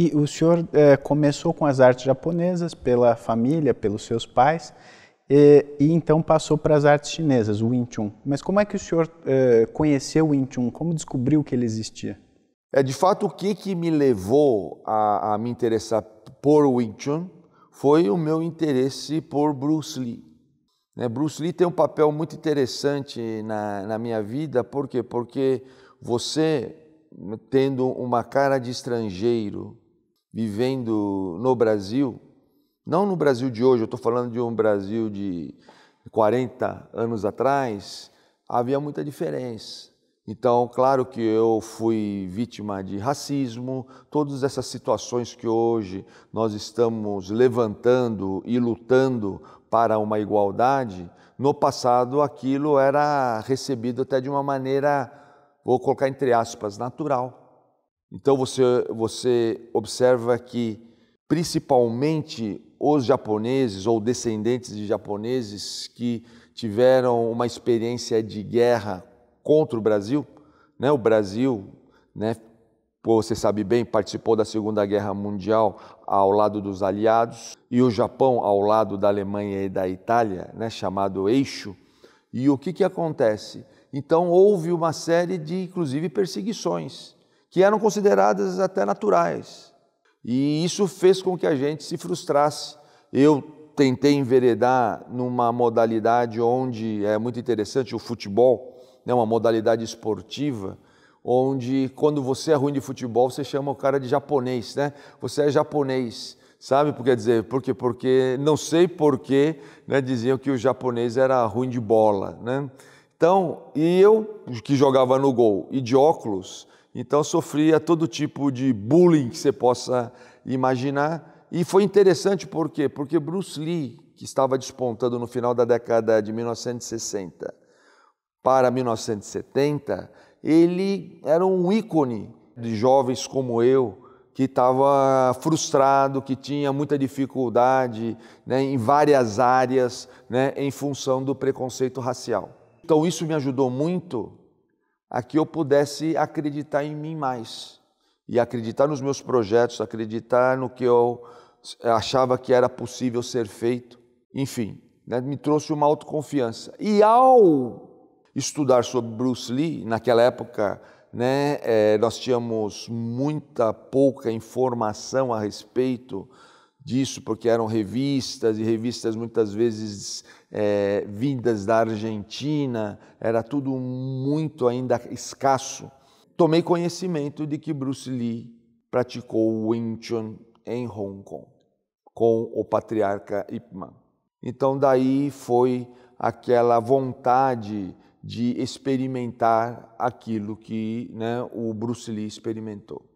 E o senhor eh, começou com as artes japonesas pela família, pelos seus pais, e, e então passou para as artes chinesas, o Wing Chun. Mas como é que o senhor eh, conheceu o Wing Chun? Como descobriu que ele existia? É de fato o que, que me levou a, a me interessar por Wing Chun foi o meu interesse por Bruce Lee. Né? Bruce Lee tem um papel muito interessante na, na minha vida, por quê? Porque você, tendo uma cara de estrangeiro, vivendo no Brasil, não no Brasil de hoje, eu estou falando de um Brasil de 40 anos atrás, havia muita diferença. Então, claro que eu fui vítima de racismo, todas essas situações que hoje nós estamos levantando e lutando para uma igualdade, no passado aquilo era recebido até de uma maneira, vou colocar entre aspas, natural. Então você, você observa que, principalmente, os japoneses ou descendentes de japoneses que tiveram uma experiência de guerra contra o Brasil, né? o Brasil, né? você sabe bem, participou da Segunda Guerra Mundial ao lado dos aliados e o Japão ao lado da Alemanha e da Itália, né? chamado Eixo. E o que, que acontece? Então houve uma série de, inclusive, perseguições que eram consideradas até naturais. E isso fez com que a gente se frustrasse. Eu tentei enveredar numa modalidade onde é muito interessante o futebol, né, uma modalidade esportiva, onde quando você é ruim de futebol, você chama o cara de japonês, né? Você é japonês. Sabe por que dizer? Porque quê? Porque não sei por que né, diziam que o japonês era ruim de bola, né? Então, e eu que jogava no gol e de óculos, então sofria todo tipo de bullying que você possa imaginar. E foi interessante por quê? Porque Bruce Lee, que estava despontando no final da década de 1960 para 1970, ele era um ícone de jovens como eu, que estava frustrado, que tinha muita dificuldade né, em várias áreas né, em função do preconceito racial. Então, isso me ajudou muito a que eu pudesse acreditar em mim mais e acreditar nos meus projetos, acreditar no que eu achava que era possível ser feito. Enfim, né, me trouxe uma autoconfiança. E ao estudar sobre Bruce Lee, naquela época né, é, nós tínhamos muita pouca informação a respeito disso, porque eram revistas, e revistas muitas vezes é, vindas da Argentina, era tudo muito ainda escasso. Tomei conhecimento de que Bruce Lee praticou o Wing Chun em Hong Kong, com o patriarca Ip Man. Então daí foi aquela vontade de experimentar aquilo que né, o Bruce Lee experimentou.